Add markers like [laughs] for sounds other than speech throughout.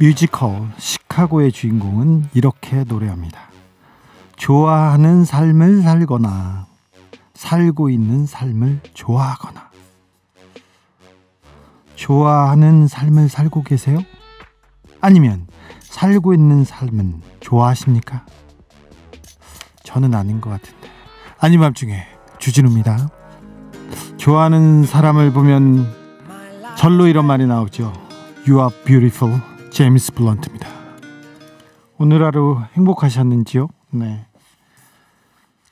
뮤지컬 시카고의 주인공은 이렇게 노래합니다. 좋아하는 삶을 살거나 살고 있는 삶을 좋아하거나 좋아하는 삶을 살고 계세요? 아니면 살고 있는 삶은 좋아하십니까? 저는 아닌 것 같은데 아니 밤중에 주진우입니다. 좋아하는 사람을 보면 절로 이런 말이 나오죠. You are beautiful. 제임스 블런트입니다. 오늘 하루 행복하셨는지요? 네.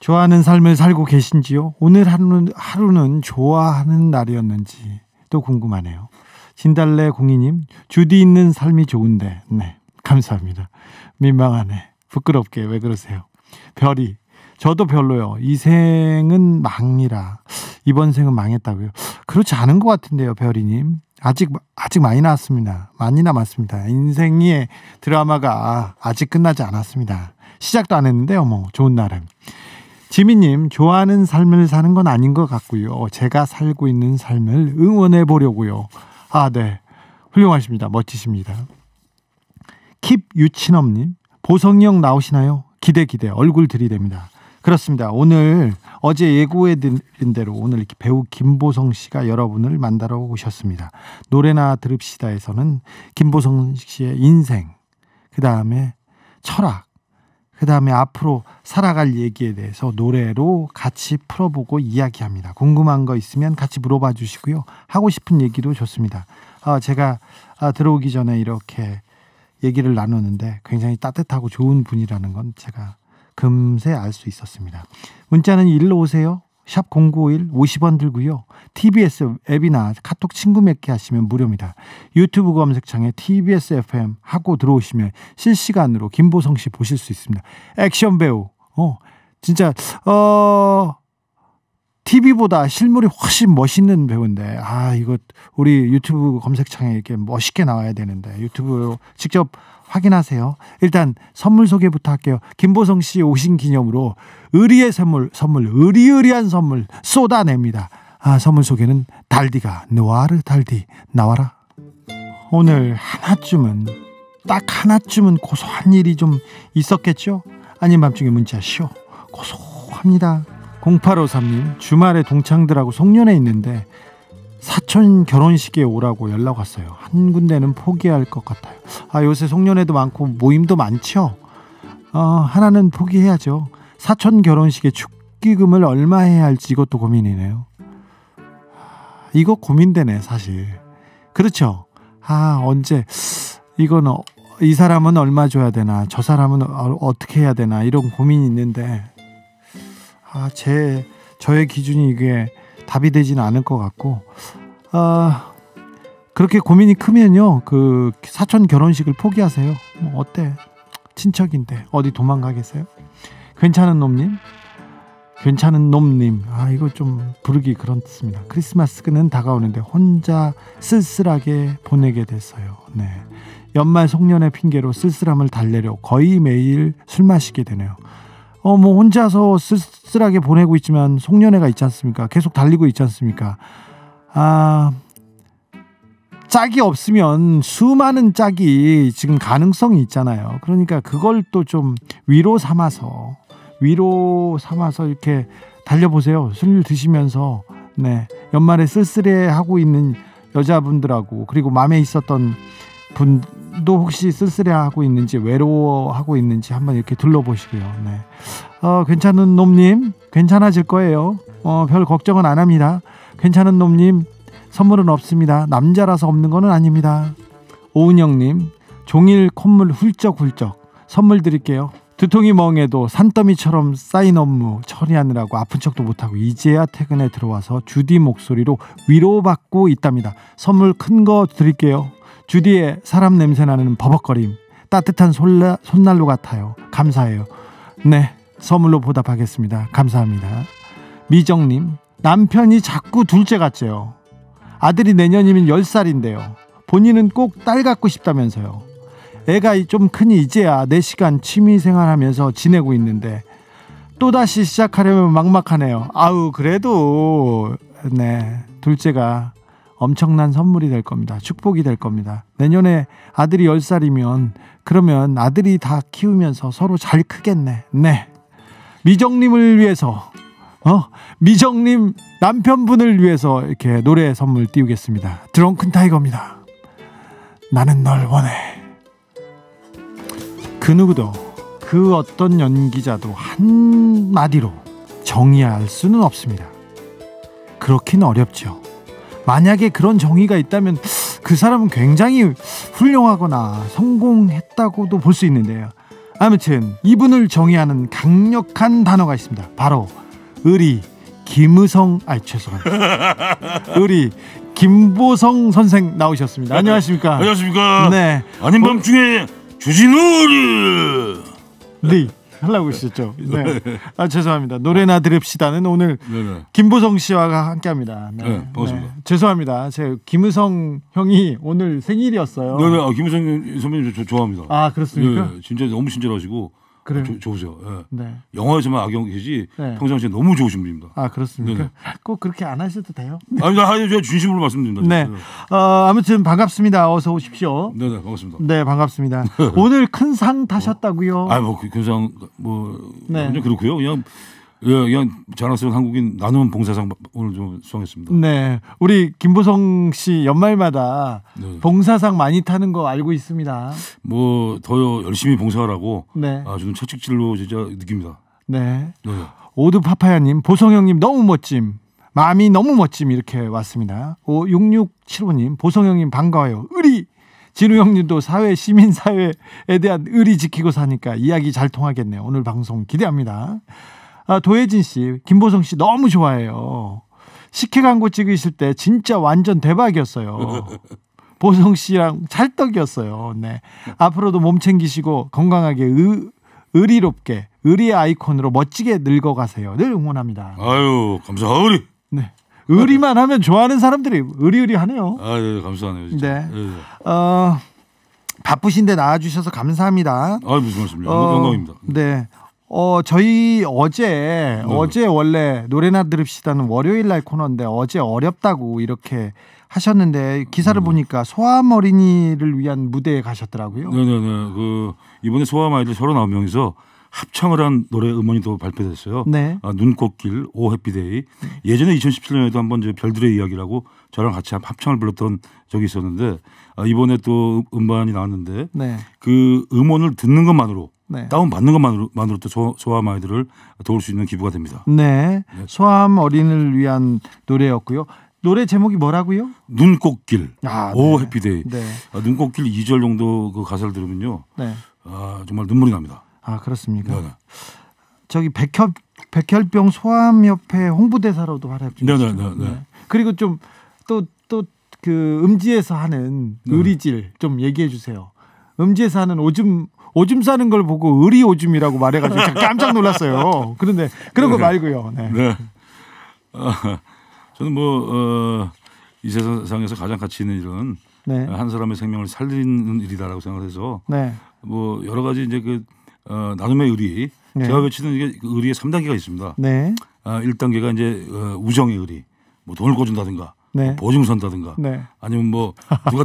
좋아하는 삶을 살고 계신지요? 오늘 하루는, 하루는 좋아하는 날이었는지 또 궁금하네요. 진달래 공이님, 주디 있는 삶이 좋은데, 네. 감사합니다. 민망하네. 부끄럽게 왜 그러세요? 별이 저도 별로요. 이 생은 망이라 이번 생은 망했다고요. 그렇지 않은 것 같은데요, 별이님. 아직 아직 많이 나왔습니다 많이 남았습니다. 인생의 드라마가 아, 아직 끝나지 않았습니다. 시작도 안 했는데요, 뭐 좋은 날은. 지민님 좋아하는 삶을 사는 건 아닌 것 같고요. 제가 살고 있는 삶을 응원해 보려고요. 아, 네, 훌륭하십니다. 멋지십니다. 킵유친엄님 보성형 나오시나요? 기대 기대 얼굴 들이댑니다. 그렇습니다. 오늘 어제 예고해 드린 대로 오늘 이렇게 배우 김보성 씨가 여러분을 만나러 오셨습니다. 노래나 들읍시다에서는 김보성 씨의 인생, 그 다음에 철학, 그 다음에 앞으로 살아갈 얘기에 대해서 노래로 같이 풀어보고 이야기합니다. 궁금한 거 있으면 같이 물어봐 주시고요. 하고 싶은 얘기도 좋습니다. 아, 제가 아, 들어오기 전에 이렇게 얘기를 나누는데 굉장히 따뜻하고 좋은 분이라는 건 제가 금세 알 수 있었습니다. 문자는 일로 오세요. 샵 0951 50원 들고요. TBS 앱이나 카톡 친구 맺기 하시면 무료입니다. 유튜브 검색창에 TBS FM 하고 들어오시면 실시간으로 김보성 씨 보실 수 있습니다. 액션 배우. 어, 진짜 어 TV보다 실물이 훨씬 멋있는 배우인데 아 이거 우리 유튜브 검색창에 이렇게 멋있게 나와야 되는데 유튜브 직접 확인하세요. 일단 선물 소개부터 할게요. 김보성 씨 오신 기념으로 의리의 선물, 선물, 의리의리한 선물 쏟아냅니다. 아, 선물 소개는 달디가, 누아르 달디, 나와라. 오늘 하나쯤은, 딱 하나쯤은 고소한 일이 좀 있었겠죠? 아닌 밤중에 문자 쇼. 고소합니다. 0853님, 주말에 동창들하고 송년회 있는데 사촌 결혼식에 오라고 연락 왔어요. 한 군데는 포기할 것 같아요. 아, 요새 송년회도 많고 모임도 많죠? 어, 하나는 포기해야죠. 사촌 결혼식에 축기금을 얼마 해야 할지 이것도 고민이네요. 아, 이거 고민되네, 사실. 그렇죠? 아, 언제, 이건, 어, 이 사람은 얼마 줘야 되나, 저 사람은 어, 떻게 해야 되나, 이런 고민이 있는데, 아, 제, 저의 기준이 이게 답이 되지는 않을 것 같고 아 그렇게 고민이 크면요 그 사촌 결혼식을 포기하세요 뭐 어때 친척인데 어디 도망가겠어요 괜찮은 놈님 괜찮은 놈님 아 이거 좀 부르기 그렇습니다 크리스마스는 다가오는데 혼자 쓸쓸하게 보내게 됐어요 네 연말 송년회 핑계로 쓸쓸함을 달래려 거의 매일 술 마시게 되네요 어, 뭐 혼자서 쓸쓸하게 보내고 있지만 송년회가 있지 않습니까? 계속 달리고 있지 않습니까? 아, 짝이 없으면 수많은 짝이 지금 가능성이 있잖아요. 그러니까 그걸 또 좀 위로 삼아서 위로 삼아서 이렇게 달려보세요. 술을 드시면서 네 연말에 쓸쓸해 하고 있는 여자분들하고 그리고 마음에 있었던 분너 혹시 쓸쓸해하고 있는지 외로워하고 있는지 한번 이렇게 둘러보시고요. 네. 어, 괜찮은 놈님 괜찮아질 거예요. 어, 별 걱정은 안 합니다. 괜찮은 놈님 선물은 없습니다. 남자라서 없는 거는 아닙니다. 오은영님 종일 콧물 훌쩍훌쩍 선물 드릴게요. 두통이 멍해도 산더미처럼 쌓인 업무 처리하느라고 아픈 척도 못하고 이제야 퇴근에 들어와서 주디 목소리로 위로받고 있답니다. 선물 큰 거 드릴게요. 주디의 사람 냄새 나는 버벅거림 따뜻한 솔라, 손난로 같아요. 감사해요. 네, 선물로 보답하겠습니다. 감사합니다. 미정님, 남편이 자꾸 둘째 같죠. 아들이 내년이면 10살인데요. 본인은 꼭 딸 갖고 싶다면서요. 애가 좀 크니 이제야 4시간 취미 생활하면서 지내고 있는데 또다시 시작하려면 막막하네요. 아우, 그래도, 네, 둘째가 엄청난 선물이 될 겁니다. 축복이 될 겁니다. 내년에 아들이 10살이면 그러면 아들이 다 키우면서 서로 잘 크겠네. 네. 미정님을 위해서 어? 미정님 남편분을 위해서 이렇게 노래 선물 띄우겠습니다. 드렁큰 타이거입니다. 나는 널 원해. 그 누구도 그 어떤 연기자도 한마디로 정의할 수는 없습니다. 그렇긴 어렵죠. 만약에 그런 정의가 있다면 그 사람은 굉장히 훌륭하거나 성공했다고도 볼 수 있는데요. 아무튼 이분을 정의하는 강력한 단어가 있습니다. 바로 의리 김우성아 죄송합니다. [laughs] 의리 김보성 선생 나오셨습니다. 안녕하십니까? 안녕하십니까? 네. 아닌 밤중에 주진우를 리 하려고 그러셨죠. 네. 네. 아, 죄송합니다. 노래나 들읍시다는 오늘 네네. 네. 김보성 씨와 함께합니다. 네, 네 반갑습니다. 네. 죄송합니다. 제 김우성 형이 오늘 생일이었어요. 네, 네. 아, 김우성 선배님 저, 저 좋아합니다. 아 그렇습니까? 네, 진짜 너무 친절하시고 그래. 조, 좋으세요. 예. 네. 영화에서만 악역이지 네. 평상시에 너무 좋으신 분입니다. 아 그렇습니까? 네네. 꼭 그렇게 안 하셔도 돼요. [laughs] 아니 나 아니 제가 진심으로 말씀드립니다. 네. 네. 어, 아무튼 반갑습니다. 어서 오십시오. 네네 반갑습니다. 네 반갑습니다. [laughs] 오늘 큰 상 타셨다고요? 어, 아, 아뭐 그, 큰상뭐 네. 그냥 그렇고요. 그냥 예, 그냥 자랑스러운 한국인 나눔 봉사상 오늘 좀 수상했습니다. 네, 우리 김보성 씨 연말마다 네. 봉사상 많이 타는 거 알고 있습니다. 뭐 더 열심히 봉사하라고 네. 아, 저는 채찍질로 진짜 느낍니다. 네. 네. 오드 파파야님, 보성 형님 너무 멋짐. 마음이 너무 멋짐 이렇게 왔습니다. 오 6675님, 보성 형님 반가워요. 의리 진우 형님도 사회 시민 사회에 대한 의리 지키고 사니까 이야기 잘 통하겠네요. 오늘 방송 기대합니다. 아, 도혜진 씨, 김보성 씨 너무 좋아해요. 식혜 광고 찍으실 때 진짜 완전 대박이었어요. [laughs] 보성 씨랑 찰떡이었어요. 네. 앞으로도 몸 챙기시고 건강하게 의, 의리롭게 의리의 아이콘으로 멋지게 늙어가세요. 늘 응원합니다. 아유 감사하리. 네. 의리만 하면 좋아하는 사람들이 의리의리하네요. 아유 네, 네, 감사하네요. 진짜. 네. 예. 어. 바쁘신데 나와주셔서 감사합니다. 아 무슨 말씀이요? 어, 영광입니다. 네, 어, 저희 어제, 음. 어제 원래 노래나 들읍시다는 월요일 날 코너인데 어제 어렵다고 이렇게 하셨는데 기사를 음. 보니까 소아암 어린이를 위한 무대에 가셨더라고요. 네네네. 그 이번에 소아암 아이들 39명이서 합창을 한 노래 음원이 또 발표됐어요. 네. 아, 눈꽃길, 오해피데이. 예전에 2017년에도 한번 이제 별들의 이야기라고 저랑 같이 합창을 불렀던 적이 있었는데 아, 이번에 또 음반이 나왔는데 네. 그 음원을 듣는 것만으로 네. 다운 받는 것만으로도 소, 아암 아이들을 도울 수 있는 기부가 됩니다. 네. 네. 소아암 어린을 위한 노래였고요. 노래 제목이 뭐라고요? 눈꽃길. 아, 네. 오 네. 해피데이. 네. 아, 눈꽃길 2절 정도 그 가사를 들으면요. 네. 아, 정말 눈물이 납니다. 아, 그렇습니까? 네. 저기 백혈 백혈병 소아암 협회 홍보대사로도 활약 중이시죠. 네, 네, 네. 그리고 좀 또 또 그 음지에서 하는 네. 의리질 좀 얘기해 주세요. 음지에서 하는 오줌 오줌 싸는 걸 보고 의리 오줌이라고 말해가지고 깜짝 놀랐어요. 그런데 그런 거 네. 말고요. 네. 네. 어, 저는 뭐, 어, 이 세상에서 가장 가치 있는 일은 네. 한 사람의 생명을 살리는 일이다라고 생각해서 네. 뭐 여러 가지 이제 그 어, 나눔의 의리 네. 제가 외치는 이게 그 의리의 3단계가 있습니다. 네. 아, 1단계가 이제 어, 우정의 의리 뭐 돈을 꿔준다든가 네. 뭐 보증 선다든가 네. 아니면 뭐 누가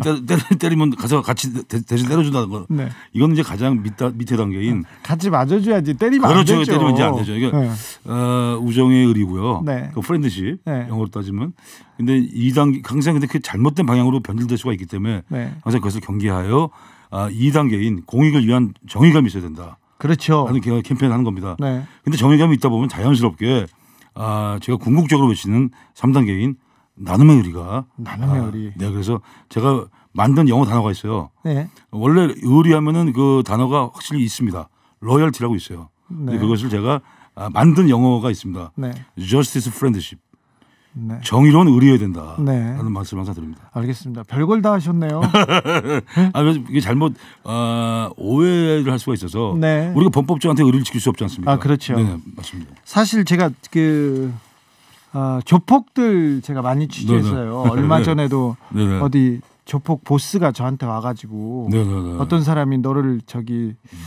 때리, 면 가서 같이 대, 대신 때려준다든가 네. 이건 이제 가장 밑다, 밑에 단계인 같이 맞아줘야지 때리면 그렇죠. 안 되죠. 때리면 이제 안 되죠. 이게 그 네. 어, 우정의 의리고요. 네. 그 프렌드십 네. 영어로 따지면 근데 이단계 항상 근데 그 잘못된 방향으로 변질될 수가 있기 때문에 항상 그것을 경계하여 아, 이단계인 공익을 위한 정의감이 있어야 된다. 그렇죠. 하는 캠페인 하는 겁니다. 네. 근데 정의감이 있다 보면 자연스럽게 아, 제가 궁극적으로 외치는 3단계인 나눔의 의리가 나눔의 아, 의리. 네, 그래서 제가 만든 영어 단어가 있어요. 네. 원래 의리하면은 그 단어가 확실히 있습니다. 로열티라고 있어요. 네. 근데 그것을 제가 아, 만든 영어가 있습니다. 네. Justice Friendship. 네. 정의로운 의리여야 된다라는 네. 말씀 항상 드립니다. 알겠습니다. 별걸 다 하셨네요. [laughs] 아, 이게 잘못 어, 오해를 할 수가 있어서 네. 우리가 범법자한테 의리를 지킬 수 없지 않습니까? 아, 그렇죠. 네, 맞습니다. 사실 제가 그 어, 조폭들 제가 많이 취재했어요. 네네. 네. 얼마 네, 네. 전에도 네네. 어디 조폭 보스가 저한테 와가지고 네네. 어떤 사람이 너를 저기 음.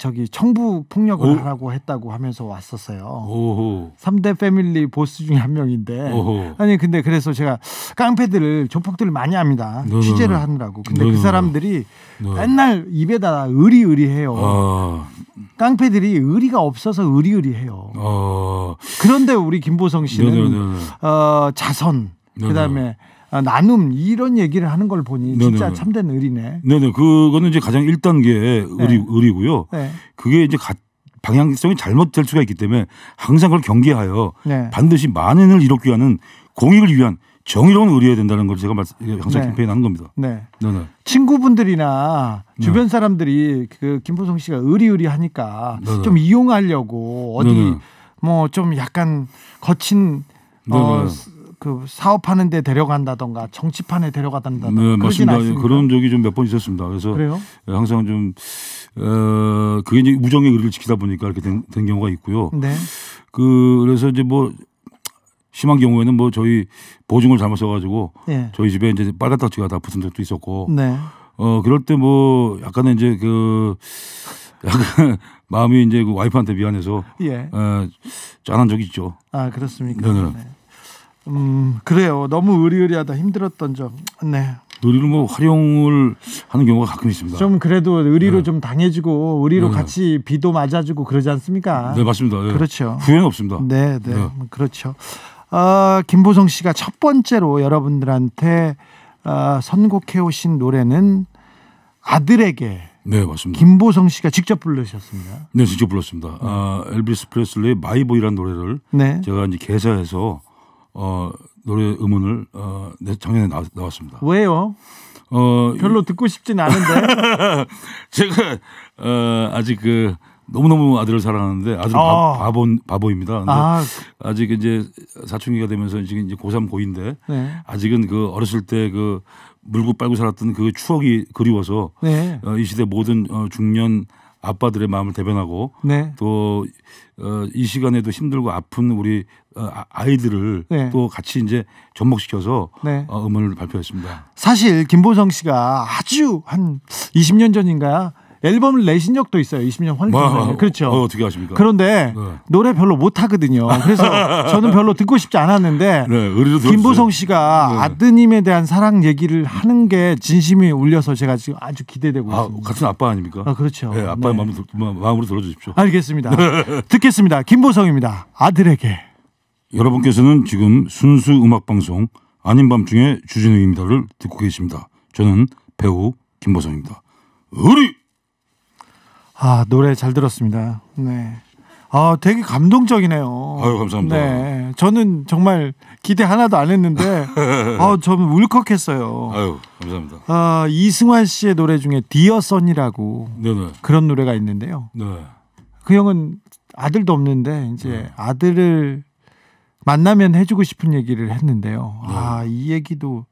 저기 청부 폭력을 하라고 했다고 하면서 왔었어요. 3대 패밀리 보스 중에 한 명인데 오호. 아니 근데 그래서 제가 깡패들을 조폭들을 많이 합니다. 네, 네 취재를 네. 하느라고. 근데 네그 네, 사람들이 네 맨날 입에다 의리의리해요. 아. 깡패들이 의리가 없어서 의리의리해요. 아. 그런데 우리 김보성 씨는 어, 자선 그다음에 어, 나눔 이런 얘기를 하는 걸 보니 네네. 진짜 네, 네. 참된 의리네. 네네 그거는 이제 가장 1단계 의리 네. 의리고요. 네. 그게 이제 가, 방향성이 잘못될 수가 있기 때문에 항상 그걸 경계하여 네. 반드시 만인을 이롭기 위한 공익을 위한 정의로운 의리여야 된다는 걸 제가 예, 항상 네. 캠페인하는 겁니다. 네. 네네. 친구분들이나 주변 사람들이 그 김보성 씨가 의리의리 하니까 네네. 좀 이용하려고 어디 뭐 좀 약간 거친 어, 네네. 어, 그 사업하는 데 데려간다던가 정치판에 데려간다던가 네, 맞습니다. 예, 않습니까? 그런 적이 좀 몇 번 있었습니다. 그래서 그래요? 예, 항상 좀 어, 그게 이제 우정의 의를 리 지키다 보니까 이렇게 된, 된 경우가 있고요. 네. 그 그래서 이제 뭐 심한 경우에는 뭐 저희 보증을 잘못 써가지고 네. 예. 저희 집에 이제 빨간 딱지가 다 붙은 적도 있었고 네. 어 그럴 때 뭐 약간은 이제 그 [laughs] 약간 마음이 이제 그 와이프한테 미안해서 예. 어, 짠한 적이 있죠. 아 그렇습니까? 네네. 네. 네. 네. 음, 그래요. 너무 의리의리하다 힘들었던 점. 네. 의리로 뭐 활용을 하는 경우가 가끔 있습니다. 좀 그래도 의리로 네. 좀 당해주고 의리로 네. 같이 비도 맞아주고 그러지 않습니까? 네 맞습니다. 네. 그렇죠. 후회는 없습니다. 네, 네, 네. 음, 그렇죠. 아 어, 김보성 씨가 첫 번째로 여러분들한테 어, 아, 선곡해 오신 노래는 아들에게. 네 맞습니다. 김보성 씨가 직접 불르셨습니다. 네 직접 불렀습니다. 음. 아, 엘비스 프레슬리의 마이보이라는 노래를 네. 제가 이제 개사해서 어, 노래 의문을 어, 작년에 나, 왔습니다 왜요? 어, 별로 듣고 싶진 않은데. [laughs] 제가 어, 아직 그 너무너무 아들을 사랑하는데 아들 어. 아. 바보, 바보입니다. 아. 아직 이제 사춘기가 되면서 지금 이제 고3 고인데 네. 아직은 그 어렸을 때 그 물고 빨고 살았던 그 추억이 그리워서 네. 어, 이 시대 모든 어, 중년 아빠들의 마음을 대변하고 네. 또이 어, 시간에도 힘들고 아픈 우리 어, 아, 아이들을 네. 또 같이 이제 접목시켜서 네. 어, 음원을 발표했습니다. 사실 김보성 씨가 아주 한 20년 전인가 앨범을 내신 적도 있어요. 20년 환경. 그렇죠. 어, 떻게 하십니까? 그런데 네. 노래 별로 못 하거든요. 그래서 [laughs] 저는 별로 듣고 싶지 않았는데 네, 김보성 씨가 네. 아드님에 대한 사랑 얘기를 하는 게 진심이 울려서 제가 지금 아주 기대되고 아, 있습니다. 같은 아빠 아닙니까? 아, 그렇죠. 네, 아빠의 네. 마음으로, 마음으로 들어주십시오. 알겠습니다. 네. 듣겠습니다. 김보성입니다. 아들에게. 여러분께서는 지금 순수 음악 방송 아닌 밤중에 주진우입니다를 듣고 계십니다. 저는 배우 김보성입니다. 우리 아 노래 잘 들었습니다. 네. 아 되게 감동적이네요. 아유 감사합니다. 네. 저는 정말 기대 하나도 안 했는데 [laughs] 아 저는 울컥했어요. 아유 감사합니다. 아 이승환 씨의 노래 중에 디어 선이라고 네네. 그런 노래가 있는데요. 네. 그 형은 아들도 없는데 이제 네. 아들을 만나면 해주고 싶은 얘기를 했는데요. 네. 아이 얘기도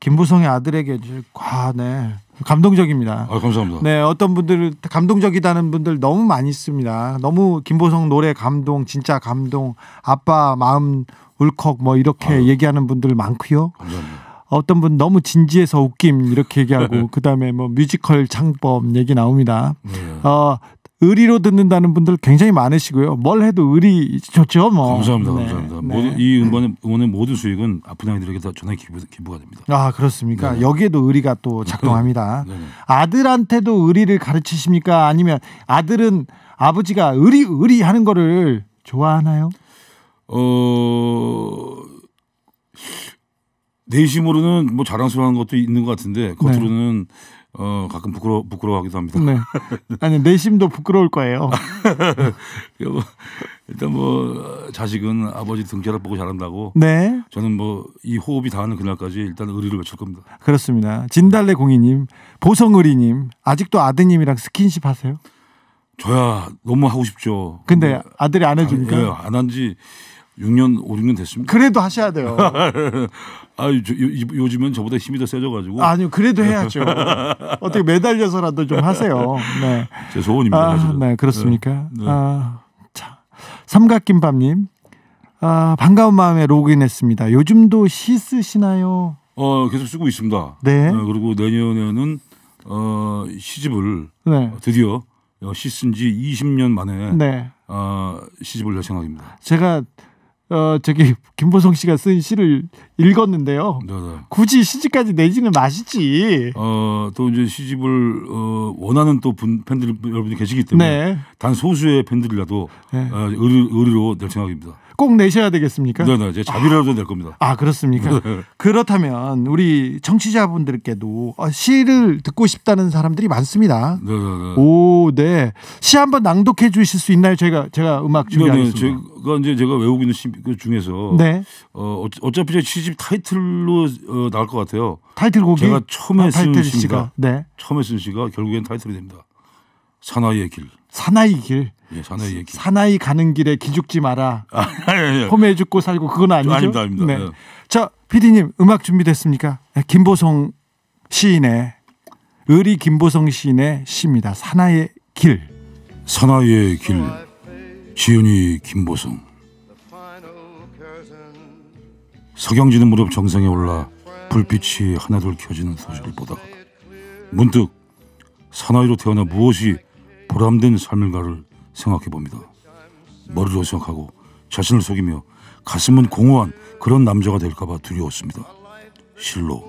김부성의 아들에게 과네 감동적입니다. 아, 감사합니다. 네, 어떤 분들 감동적이다는 분들 너무 많이 있습니다. 너무 김보성 노래 감동, 진짜 감동, 아빠 마음 울컥 뭐 이렇게 아유. 얘기하는 분들 많고요. 감사합니다. 어떤 분 너무 진지해서 웃김 이렇게 얘기하고 [laughs] 그다음에 뭐 뮤지컬 창법 얘기 나옵니다. 네. 어 의리로 듣는다는 분들 굉장히 많으시고요. 뭘 해도 의리 좋죠. 뭐. 감사합니다. 네. 감사합니다. 네. 모든 이 응원의, 응원의 모든 수익은 아픈 아이들에게 다 전액 기부, 가 됩니다. 아 그렇습니까? 네 여기에도 의리가 또 네. 작동합니다. 네네. 네. 아들한테도 의리를 가르치십니까? 아니면 아들은 아버지가 의리 의리 하는 거를 좋아하나요? 어 내심으로는 뭐 자랑스러운 것도 있는 것 같은데 겉으로는 네. 어 가끔 부끄러 부끄러워하기도 합니다. 네. 아니 내심도 부끄러울 거예요. [laughs] 일단 뭐 자식은 아버지 등짝를 보고 자란다고. 네. 저는 뭐 이 호흡이 닿는 그날까지 일단 의리를 외칠 겁니다. 그렇습니다. 진달래 공이님, 보성의리님 아직도 아드님이랑 스킨십 하세요? 저야 너무 하고 싶죠. 근데, 근데 아들이 안 아, 해주니까. 예, 안한 지 6년, 5, 6년 됐습니다. 그래도 하셔야 돼요. [laughs] 아, 요, 즘은 저보다 힘이 더 세져가지고. 아, 아니요, 그래도 해야죠. [laughs] 어떻게 매달려서라도 좀 하세요. 네. 제 소원입니다. 아, 네, 그렇습니까? 네. 네. 아, 자, 삼각김밥님. 아, 반가운 마음에 로그인했습니다. 요즘도 시 쓰시나요? 어, 계속 쓰고 있습니다. 네. 어, 그리고 내년에는 어, 시집을 네. 드디어 어, 시쓴지 20년 만에 네. 어, 시집을 낼 생각입니다. 제가 어, 저기 김보성 씨가 쓴 시를 읽었는데요. 네네. 네. 굳이 시집까지 내지는 마시지. 어, 또 이제 시집을 어, 원하는 또 분, 팬들 여러분이 계시기 때문에 네. 단 소수의 팬들이라도 네. 어, 의리, 의리로 낼 생각입니다. 꼭 내셔야 되겠습니까? 네네, 네. 제 자비라도 아, 낼 겁니다. 아 그렇습니까? 네 그렇다면 우리 청취자분들께도 어, 시를 듣고 싶다는 사람들이 많습니다. 네네. 네, 네. 오, 네. 시 한번 낭독해 주실 수 있나요? 제가 제가 음악 준비하겠습니다. 네네, 제가 이제 제가 외우고 있는 시 그 중에서 네. 어, 어 어차피 제 시집 타이틀로 어, 나올 것 같아요. 타이틀곡이 제가 처음에 아, 쓴 시가 네. 처음에 쓴 시가 결국엔 타이틀이 됩니다. 사나이의 길. 사나이 길. 예, 사나이의 길. 사나이 가는 길에 기죽지 마라. 아, 예, 예. 험해 죽고 살고 그건 아니죠. 아닙니다, 아닙니다. 네. 예. 자, 피디님 음악 준비됐습니까? 예, 김보성 시인의 의리 김보성 시인의 시입니다. 사나이의 길. 사나이의 길. 지윤이 김보성. 서경진는 무렵 정상에 올라 불빛이 하나둘 켜지는 소식을 보다가 문득 사나이로 태어나 무엇이 보람된 삶인가를 생각해 봅니다. 머리도 생각하고 자신을 속이며 가슴은 공허한 그런 남자가 될까봐 두려웠습니다. 실로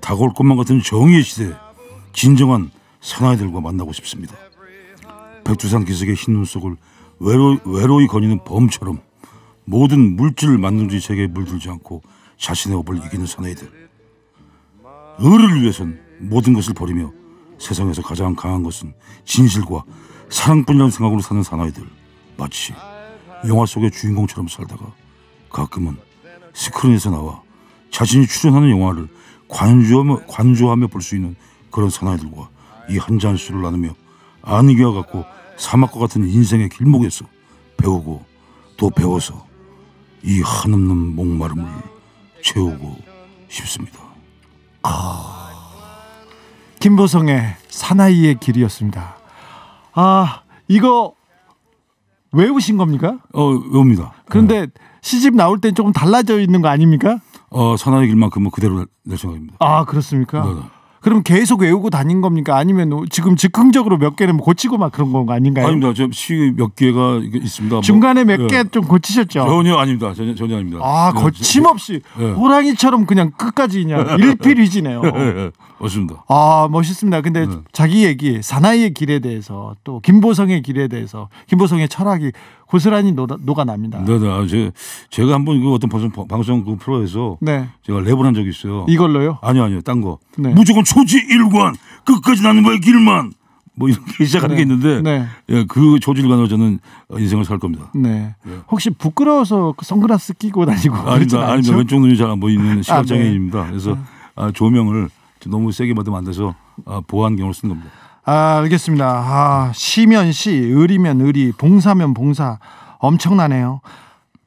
다가올 것만 같은 정의의 시대 진정한 사나이들과 만나고 싶습니다. 백두산 기슭의 흰 눈속을 외로, 외로이 거니는 범처럼 모든 물질 만능주 세계에 물들지 않고 자신의 업을 이기는 사나이들. 을을 위해선 모든 것을 버리며 세상에서 가장 강한 것은 진실과 사랑뿐이라는 생각으로 사는 사나이들 마치 영화 속의 주인공처럼 살다가 가끔은 스크린에서 나와 자신이 출연하는 영화를 관조하며, 관조하며 볼 수 있는 그런 사나이들과 이 한 잔수를 나누며 안위와 같고 사막과 같은 인생의 길목에서 배우고 또 배워서 이 한없는 목마름을 채우고 싶습니다. 아... 김보성의 사나이의 길이었습니다. 아, 이거 외우신 겁니까? 어, 외웁니다. 그런데 네. 시집 나올 때 조금 달라져 있는 거 아닙니까? 어, 사나이 길만큼은 뭐 그대로 낼 생각입니다. 아, 그렇습니까? 네, 네. 그럼 계속 외우고 다닌 겁니까? 아니면 지금 즉흥적으로 몇 개는 뭐 고치고 막 그런 건 아닌가요? 아닙니다. 저몇 개가 있습니다. 뭐 중간에 뭐, 몇개 네. 좀 고치셨죠? 전혀 아닙니다. 전혀, 전혀 아닙니다. 아, 네, 거침없이 예. 호랑이처럼 그냥 끝까지 그냥 일필이지네요. [laughs] 맞습니다. 아 멋있습니다. 근데 네. 자기 얘기 사나이의 길에 대해서 또 김보성의 길에 대해서 김보성의 철학이 고스란히 녹아, 납니다 네네. 아, 제, 제가 한번 그 어떤 방송, 방송 그 프로에서 네. 제가 랩을 한 적이 있어요. 이걸로요? 아니요 아니요 딴 거. 네. 무조건 초지 일관 끝까지 나는 거의 길만. 뭐 이렇게 [laughs] 시작하는 네. 게 있는데 네. 예, 그 조질관으로 저는 인생을 살 겁니다. 네. 예. 혹시 부끄러워서 그 선글라스 끼고 다니고 아닙니다. 아닙니다. 왼쪽 눈이 잘 안 보이는 시각장애인입니다. 아, 네. 그래서 네. 아, 조명을 너무 세게 받으면 안 돼서 아, 보안 경을쓴 겁니다. 아, 알겠습니다. 아, 시면 시, 의리면 의리, 봉사면 봉사. 엄청나네요.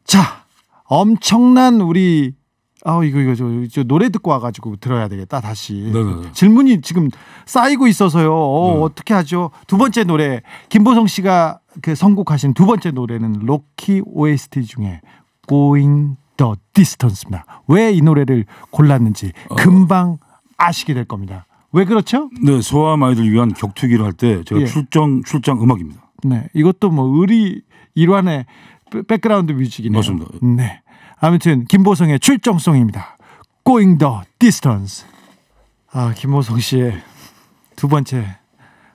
자, 엄청난 우리 아 이거 이거 저, 저, 노래 듣고 와가지고 들어야 되겠다 다시 네네. 질문이 지금 쌓이고 있어서요 어, 네. 어떻게 하죠 두 번째 노래 김보성 씨가 그 선곡하신 두 번째 노래는 로키 OST 중에 Going the Distance입니다 왜 이 노래를 골랐는지 어. 금방 어. 아시게 될 겁니다. 왜 그렇죠? 네, 소아암 아이들 위한 격투기를 할 때 제가 예. 출장 출장 음악입니다. 네, 이것도 뭐 의리 일환의 백그라운드 뮤직이네요. 맞습니다. 네, 아무튼 김보성의 출정송입니다. Going the distance. 아, 김보성 씨의 두 번째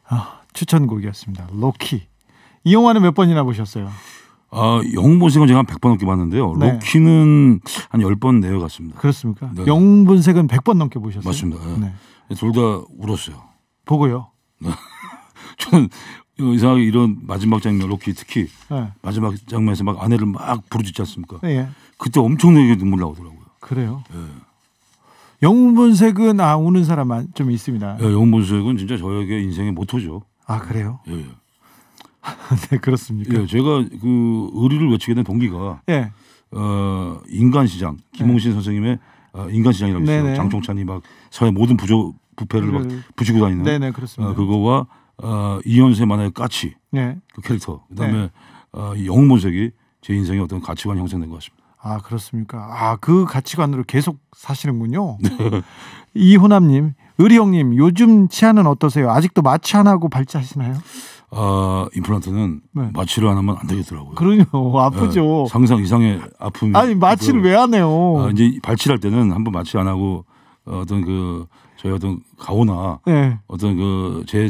아, 추천곡이었습니다. 로키. 이 영화는 몇 번이나 보셨어요? 아, 영웅본색은 제가 한 100번 넘게 봤는데요. 네. 로키는 한 10번 내외같습니다 그렇습니까? 네. 영웅본색은 100번 넘게 보셨어요? 맞습니다. 예. 네. 예, 둘다 울었어요. 보고요. 네. [laughs] 저는 이상하게 이런 마지막 장면 로키 특히 네. 마지막 장면에서 막 아내를 막 부르짖지 않습니까? 네, 예. 그때 엄청나게 눈물 나오더라고요. 그래요? 영웅본색은 아 우는 사람 좀 있습니다. 영웅본색은 진짜 저에게 인생의 모토죠. 아 그래요? 예. [laughs] 네 그렇습니까? 예, 제가 그 의리를 외치게 된 동기가 예. 어, 인간 시장 김홍신 네. 선생님의 어, 인간 시장이라고 네 있어요. 네. 장총찬이막 사회 모든 부조 부패를 그 네. 막부치고 다니는 네네, 그렇습니다. 어, 그거와 어, 이현세 만화의 까치 네. 그 캐릭터 그다음에 네. 어, 영문본색이제 인생의 어떤 가치관 형성된 것 같습니다. 아 그렇습니까? 아그 가치관으로 계속 사시는군요. 네. [laughs] 이호남님, 의리형님, 요즘 치아는 어떠세요? 아직도 마취 안 하고 발치하시나요? 아 임플란트는 네. 마취를 안 하면 안 되겠더라고요. 그러요 예, 아프죠. 네, 상상 이상의 아픔이. 아니 마취를 왜 안 해요? 아, 이제 발치할 때는 한번 마취 안 하고 어, 어떤 그 저희 어떤 가오나 네. 어떤 그 제가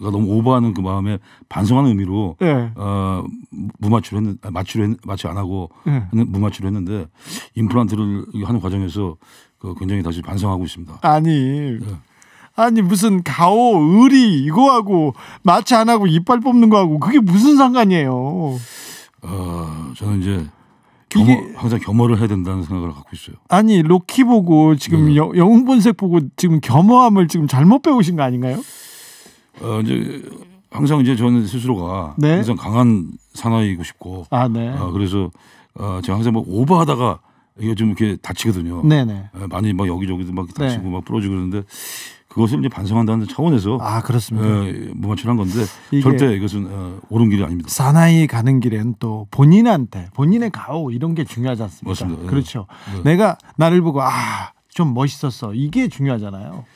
너무 오버하는 그 마음에 반성하는 의미로 예. 어, 무마취를 했는 아, 마취를 했, 마취 안 하고 무마취를 했는데 임플란트를 하는 과정에서 그 굉장히 다시 반성하고 있습니다. 아니. 아니 무슨 가오 의리 이거하고 마취 안 하고 이빨 뽑는 거하고 그게 무슨 상관이에요? 어, 저는 이제 겸허, 이게... 항상 겸허를 해야 된다는 생각을 갖고 있어요. 아니 로키 보고 지금 네. 영웅본색 보고 지금 겸허함을 지금 잘못 배우신 거 아닌가요? 어, 이제 항상 이제 저는 스스로가 네? 항상 강한 사나이고 싶고 아, 네. 어, 그래서 어, 제가 항상 뭐 오버하다가 이거 좀 이렇게 다치거든요. 네네. 네. 예, 많이 막여기저기서막 다치고 네. 막 부러지고 그러는데 그것을 이제 반성한다는 차원에서 아 그렇습니다. 예, 무마출한 건데 절대 이것은 어, 옳은 길이 아닙니다. 사나이 가는 길엔 또 본인한테 본인의 가오 이런 게 중요하지 않습니까? 맞습니다. 예. 그렇죠. 예. 내가 나를 보고 아 좀 멋있었어 이게 중요하잖아요.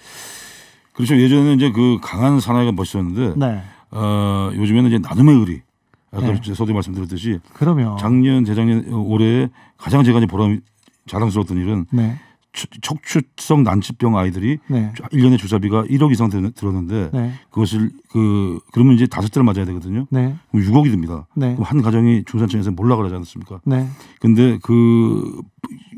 그렇죠. 예전에는 이제 그 강한 사나이가 멋있었는데 네. 어, 요즘에는 이제 나눔의 의리. 아까 네. 서두에 말씀드렸듯이 그러면 작년 재작년 올해 가장 제가 이제 보람 자랑스러웠던 일은 네. 척추성 난치병 아이들이 네. 1년에 주사비가 1억 이상 들었는데 네. 그것을 그 그러면 이제 다섯 대를 맞아야 되거든요. 네. 그럼 6억이 됩니다 네. 그럼 한 가정이 중산층에서 몰라 그러지 않습니까? 네. 근데 그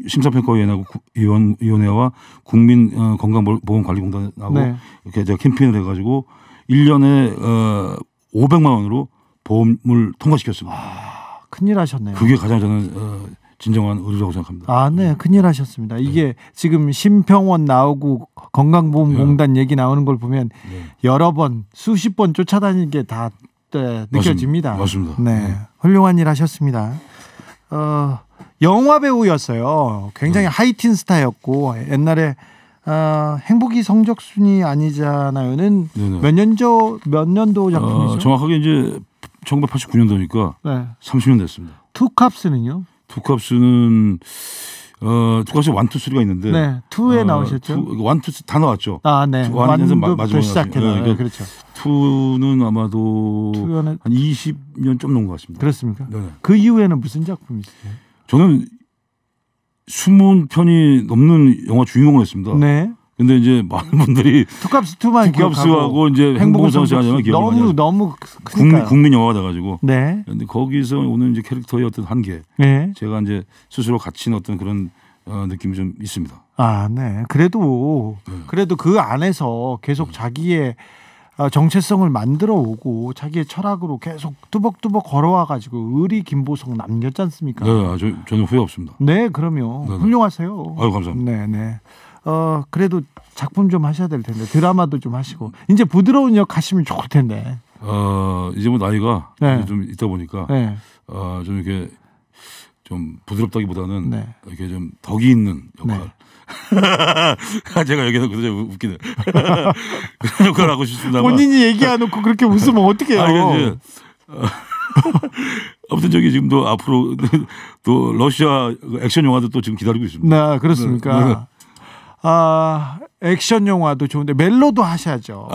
심사평가위원회하고 위원 위원회와 국민 어, 건강보험관리공단하고 네. 이렇게 제가 캠페인을 해 가지고 1년에 어 500만 원으로 보험을 통과시켰습니다. 아, 큰일 하셨네요. 그게 가장 저는 어 진정한 의료라고 생각합니다. 아, 네. 음. 큰일 하셨습니다. 네. 이게 네. 지금 심평원 나오고 건강보험공단 네. 얘기 나오는 걸 보면 네. 여러 번, 수십 번 쫓아다니는 게다 네, 느껴집니다. 맞습니다. 네. 네. 훌륭한 일 하셨습니다. 어, 영화 배우였어요. 굉장히 하이틴 스타였고 옛날에 어, 행복이 성적순이 아니잖아요는 몇년도몇 년도 아, 작품이죠? 어, 정확하게 이제 1989년도니까 30년 됐습니다. 투캅스는요? 두캅스는 어, 두캅스 완투 쓰리가 있는데 네, 투에 어, 나오셨죠? 투, 완투 다 나왔죠. 아, 네. 완전서 마지막 시작해요. 네, 그렇죠 투는 아마도 투연은... 한 20년 좀 넘은 것 같습니다. 그렇습니까? 네. 그 이후에는 무슨 작품이 있어요? 저는 20편이 넘는 영화 주인공을 했습니다. 네. 근데 이제 많은 분들이 투캅스투만 투캅스하고 이제 행복 성취하자면 기억이 너무 너무 국민, 국민 영화가 돼가지고. 네. 근데 거기서 오는 이제 캐릭터의 어떤 한계. 네. 제가 이제 스스로 갇힌 어떤 그런 어, 느낌이 좀 있습니다. 아, 네. 그래도 네. 그래도 그 안에서 계속 네. 자기의 어, 정체성을 만들어 오고 자기의 철학으로 계속 뚜벅뚜벅 걸어와 가지고 의리 김보성 남겼지 않습니까? 네, 아, 저, 저는 후회 없습니다. 네, 그럼요. 네네. 네. 훌륭하세요. 아유, 감사합니다. 네, 네. 어 그래도 작품 좀 하셔야 될 텐데 드라마도 좀 하시고 이제 부드러운 역 가시면 좋을 텐데. 어 이제 뭐 나이가 네. 좀 있다 보니까 네. 어좀 이렇게 좀 부드럽다기보다는 네. 이렇게 좀 덕이 있는 네. 역할. [laughs] 제가 여기서 그저 웃기네. [laughs] 그런 역할 하고 싶습니다. 본인이 얘기 해 놓고 그렇게 웃으면 어떻게 해요? 아니, 그러니까 어, [laughs] 아무튼 저기 지금도 앞으로 또 러시아 액션 영화도 또 지금 기다리고 있습니다. 네, 그렇습니까? 네. 아, 액션 영화도 좋은데 멜로도 하셔야죠.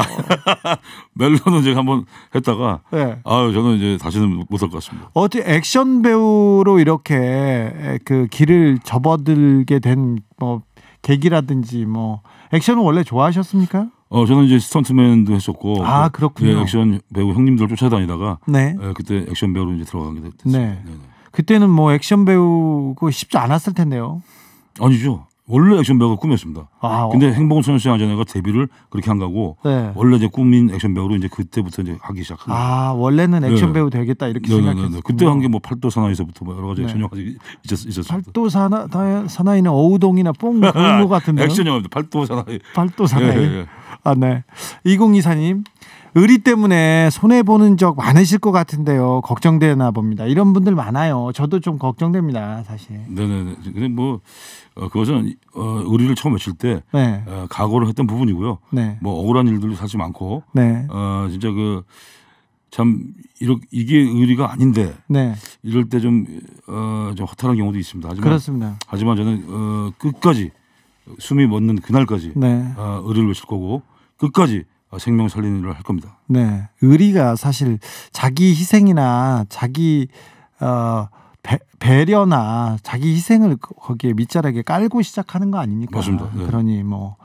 [laughs] 멜로는 제가 한번 했다가 네. 아유 저는 이제 다시는 못할것 같습니다. 어째 액션 배우로 이렇게 그 길을 접어들게 된 뭐 계기라든지 뭐 액션은 원래 좋아하셨습니까? 어 저는 이제 스턴트맨도 했었고 아 그 그렇군요. 예, 액션 배우 형님들 쫓아다니다가 네. 예, 그때 액션 배우로 이제 들어가게 됐어요. 네. 네네. 그때는 뭐 액션 배우고 쉽지 않았을 텐데요. 아니죠. 원래 액션 배우가 꿈이었습니다. 아, 어. 근데 행복은 소녀시장 전에가 데뷔를 그렇게 한 거고 네. 원래 이제 꿈인 액션 배우로 이제 그때부터 이제 하기 시작한 아, 거예요. 아 원래는 액션 네. 배우 되겠다 이렇게 네, 네, 네, 생각했어요. 그때 한 게 뭐 팔도 사나이서부터 뭐 여러 가지 액션 영화 있었 있었어요. 팔도 사나 사나이는 어우동이나 뽕 그런 거 같은데 액션 영화입니다. 팔도 사나이. 팔도 사나이. 아 네. 2024님 의리 때문에 손해 보는 적 많으실 것 같은데요. 걱정되나 봅니다. 이런 분들 많아요. 저도 좀 걱정됩니다, 사실. 네네. 네 근데 뭐 어, 그것은 어, 의리를 처음 외칠 때 네. 어, 각오를 했던 부분이고요. 네. 뭐 억울한 일들도 사실 많고. 네. 어, 진짜 그. 참 이렇게 이게 의리가 아닌데 네. 이럴 때 좀 어, 좀 허탈한 경우도 있습니다. 하지만 그렇습니다. 하지만 저는 어, 끝까지 숨이 멎는 그날까지 네. 어, 의리를 외칠 거고 끝까지 어, 생명 살리는 일을 할 겁니다. 네. 의리가 사실 자기 희생이나 자기 어 배, 려나 자기 희생을 거기에 밑자락에 깔고 시작하는 거 아닙니까? 맞습니다. 네. 그러니 뭐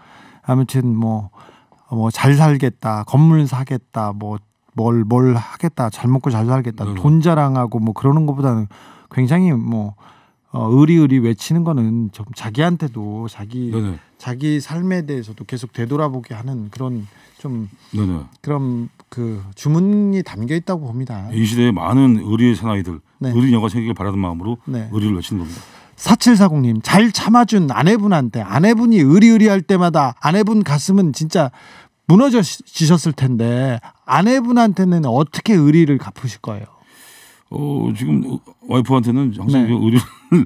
아무튼 뭐뭐잘 살겠다, 건물 사겠다, 뭐 뭘 뭘 하겠다, 잘 먹고 잘 살겠다, 네. 돈 자랑하고 뭐 그러는 것보다는 굉장히 뭐 어, 의리의리 외치는 거는 좀 자기한테도 자기 네네. 자기 삶에 대해서도 계속 되돌아보게 하는 그런 좀 네네. 그럼그 주문이 담겨 있다고 봅니다. 이 시대에 많은 의리의 사나이들 네. 의리녀가 생기길 바라는 마음으로 네. 의리를 외치는 겁니다. 사칠사공님 잘 참아준 아내분한테 아내분이 의리의리할 때마다 아내분 가슴은 진짜 무너져지셨을 텐데 아내분한테는 어떻게 의리를 갚으실 거예요? 어 지금 와이프한테는 항상 네. 의리를 [laughs]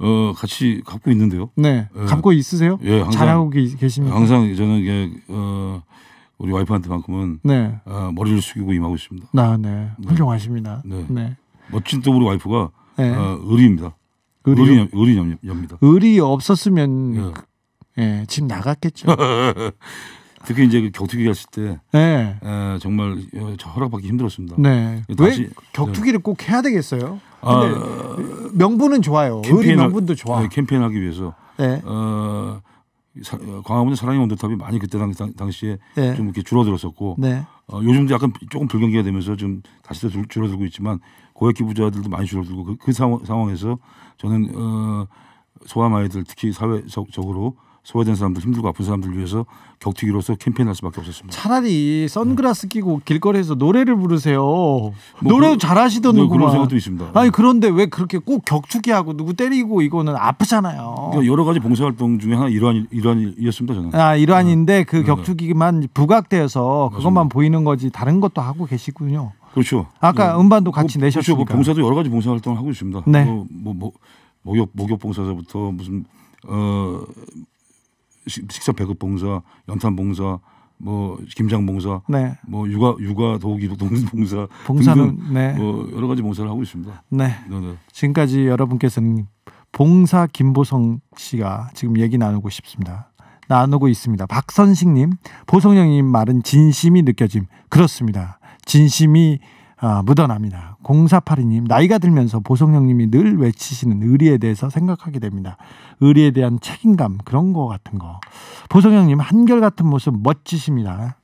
어 같이 갖고 있는데요. 네, 예. 갖고 있으세요? 예, 항 잘하고 계십니다. 항상 저는 이게 어 우리 와이프한테만큼은 네. 어, 머리를 숙이고 임하고 있습니다. 아, 네. 훌륭하십니다. 네. 네. 멋진 또 우리 와이프가 네. 어, 의리입니다. 의리요? 니다 의리 없었으면 예. 예, 집 나갔겠죠. [laughs] 특히 이제 그 격투기 했을 때 네. 에, 아, 정말 허락받기 힘들었습니다. 네. 예, 다시, 왜 격투기를 네. 꼭 해야 되겠어요? 근데 아, 명분은 좋아요. 캠페인 명분도 좋아. 네, 캠페인하기 위해서 네. 어, 사, 어, 광화문의 사랑의 온도탑이 많이 그때 당, 당시에 네. 좀 이렇게 줄어들었었고 네. 어, 요즘도 약간 조금 불경기가 되면서 좀 다시 또 줄어들고 있지만 고액기 부자들도 많이 줄어들고 그, 그 상황, 에서 저는 어, 소아마이들 특히 사회적으로 소외된 사람들 힘들고 아픈 사람들 위해서 격투기로서 캠페인할 수밖에 없었습니다. 차라리 선글라스 끼고 길거리에서 노래를 부르세요. 뭐노래 그, 잘하시던데 네, 그런 생각도 있습니다. 아니 그런데 왜 그렇게 꼭 격투기하고 누구 때리고 이거는 아프잖아요. 그러니까 여러 가지 봉사활동 중에 하나 일환 일환이었습니다 저는. 아 일환인데 네. 그 네, 네. 격투기만 부각돼서 맞습니다. 보이는 거지 다른 것도 하고 계시군요. 그렇죠. 아까 음반도 뭐 같이 뭐, 내셨으 그렇죠. 뭐 봉사도 여러 가지 봉사활동을 하고 있습니다. 네. 뭐, 뭐, 뭐 목욕 목욕 봉사서부터 무슨 어 식사 배급 봉사, 연탄 봉사, 뭐 김장 봉사, 네. 뭐 육아 육아 도우기 봉사, 봉사는 네. 뭐 여러 가지 봉사를 하고 있습니다. 네. 네. 네. 지금까지 여러분께서는 봉사 김보성 씨가 지금 얘기 나누고 싶습니다. 나누고 있습니다. 박선식님, 보성영님 말은 진심이 느껴짐. 그렇습니다. 진심이 어, 묻어납니다. 0482님, 나이가 들면서 보성형님이 늘 외치시는 의리에 대해서 생각하게 됩니다. 의리에 대한 책임감, 그런 거 같은 거. 보성형님, 한결같은 모습 멋지십니다.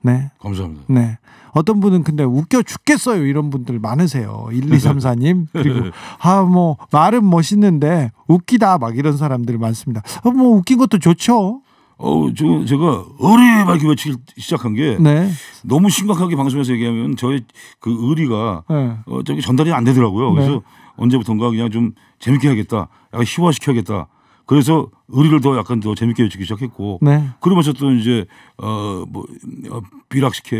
네. 감사합니다. 네. 어떤 분은 근데 웃겨 죽겠어요. 이런 분들 많으세요. 1234님. 그리고, [laughs] 아, 뭐, 말은 멋있는데 웃기다. 막 이런 사람들 많습니다. 어, 뭐, 웃긴 것도 좋죠. 어, 저, 제가 의리 밝히 외치기 시작한 게 네. 너무 심각하게 방송에서 얘기하면 저의 그 의리가 네. 어, 저기 전달이 안 되더라고요. 네. 그래서 네. 언제부턴가 그냥 좀 재밌게 해야겠다. 약간 희화시켜야겠다. 그래서 의리를 더 약간 더 재밌게 외치기 시작했고 네. 그러면서 또 이제 어, 뭐, 어, 비락시켜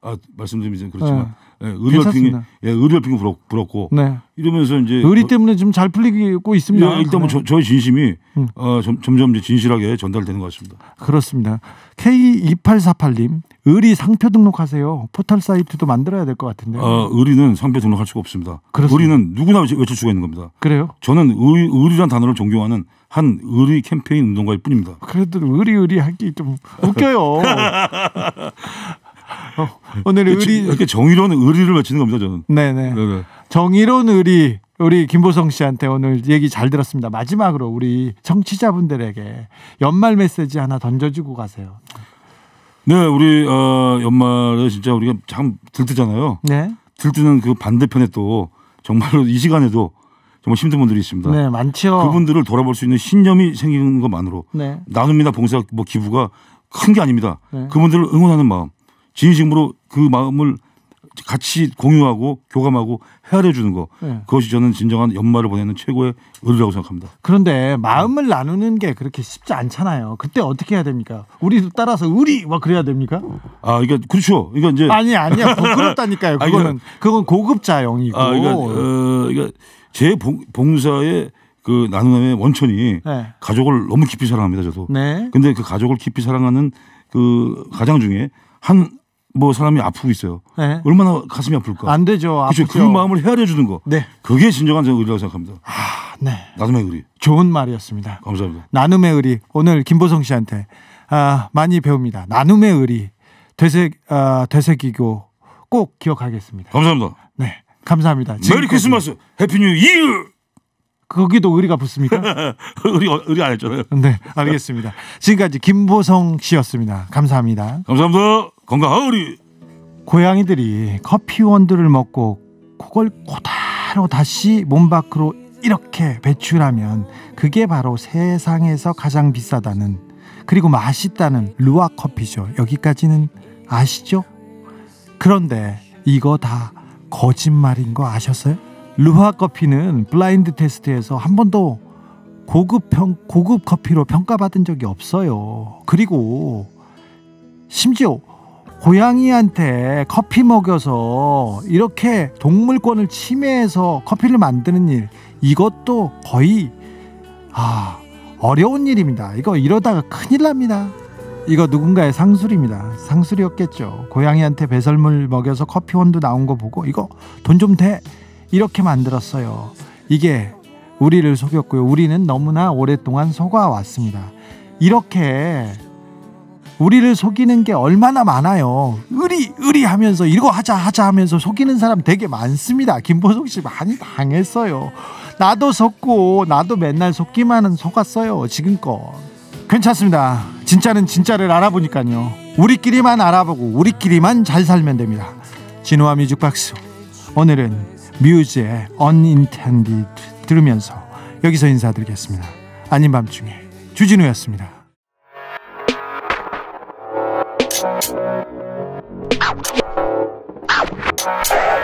아, 말씀드리면 그렇지만 네. 의료핑이 예, 의료빙이 부럽, 부럽고 네. 이러면서 이제 의리 뭐 때문에 지금 잘 풀리고 예, 있습니다. 예, 일단 뭐 저, 네. 저의 진심이 음. 어, 점, 점점 이제 진실하게 전달되는 것 같습니다. 그렇습니다. K2848님 의리 상표 등록하세요. 포털 사이트도 만들어야 될 것 같은데. 어, 의리는 상표 등록할 수가 없습니다. 그렇습니다. 의리는 누구나 외칠 수가 있는 겁니다. 그래요? 저는 의, 의리란 단어를 존경하는 한 의리 캠페인 운동가일 뿐입니다. 그래도 의리 의리 하기 좀 웃겨요. [laughs] 어, 오늘 의리 이렇게 정의로운 의리를 외치는 겁니다 저는. 네네. 네네. 네. 정의로운 의리 우리 김보성 씨한테 오늘 얘기 잘 들었습니다. 마지막으로 우리 청취자분들에게 연말 메시지 하나 던져주고 가세요. 네, 우리 어, 연말에 진짜 우리가 참 들뜨잖아요. 네. 들뜨는 그 반대편에 또 정말로 이 시간에도 정말 힘든 분들이 있습니다. 네, 많죠. 그분들을 돌아볼 수 있는 신념이 생기는 것만으로 네. 나눔이나 봉사 뭐 기부가 큰 게 아닙니다. 네. 그분들을 응원하는 마음, 진심으로 그 마음을 같이 공유하고 교감하고 헤아려 주는 거 네. 그것이 저는 진정한 연말을 보내는 최고의 의리라고 생각합니다. 그런데 마음을 네. 나누는 게 그렇게 쉽지 않잖아요. 그때 어떻게 해야 됩니까? 우리도 따라서 우리 와 그래야 됩니까? 아 이게 그러니까 그렇죠. 이거 그러니까 이제 아니 아니야 부끄럽다니까요. 뭐 [laughs] 아, 그거는 아, 그러니까, 그건 고급자 영이고. 아 이거 어, 이거 제 봉, 봉사의 그 나눔의 원천이 네. 가족을 너무 깊이 사랑합니다. 저도. 네. 근데 그 가족을 깊이 사랑하는 그 가장 중에 한뭐 사람이 아프고 있어요. 네. 얼마나 가슴이 아플까. 안 되죠. 아프죠. 그쵸? 그 마음을 헤아려 주는 거. 네. 그게 진정한 의리라고 생각합니다. 아, 네. 나눔의 의리. 좋은 말이었습니다. 감사합니다. 나눔의 의리. 오늘 김보성 씨한테 아, 많이 배웁니다. 나눔의 의리. 되새 아, 되새기고 꼭 기억하겠습니다. 감사합니다. 네. 감사합니다. 메리 크리스마스. 해피 뉴이유 거기도 의리가 붙습니까? [laughs] 의리 의리 안 했잖아요. 네, 알겠습니다. 지금까지 김보성 씨였습니다. 감사합니다. 감사합니다. 건강하리. 고양이들이 커피 원두를 먹고 그걸 고다로 다시 몸 밖으로 이렇게 배출하면 그게 바로 세상에서 가장 비싸다는 그리고 맛있다는 루아 커피죠. 여기까지는 아시죠? 그런데 이거 다 거짓말인 거 아셨어요? 루아 커피는 블라인드 테스트에서 한 번도 고급 평, 고급 커피로 평가받은 적이 없어요. 그리고 심지어 고양이한테 커피 먹여서 이렇게 동물권을 침해해서 커피를 만드는 일 이것도 거의 아 어려운 일입니다. 이거 이러다가 큰일 납니다. 이거 누군가의 상술입니다. 상술이었겠죠. 고양이한테 배설물 먹여서 커피 원두 나온 거 보고 이거 돈 좀 대. 이렇게 만들었어요. 이게 우리를 속였고요. 우리는 너무나 오랫동안 속아왔습니다. 이렇게 우리를 속이는 게 얼마나 많아요. 의리 의리 하면서 이거 하자 하자 하면서 속이는 사람 되게 많습니다. 김보석 씨 많이 당했어요. 나도 속고 나도 맨날 속기만은 속았어요. 지금껏 괜찮습니다. 진짜는 진짜를 알아보니까요. 우리끼리만 알아보고 우리끼리만 잘 살면 됩니다. 진우와 뮤직박스 오늘은 뮤즈의 Unintended 들으면서 여기서 인사드리겠습니다. 아닌 밤중에 주진우였습니다. Ow! Ow!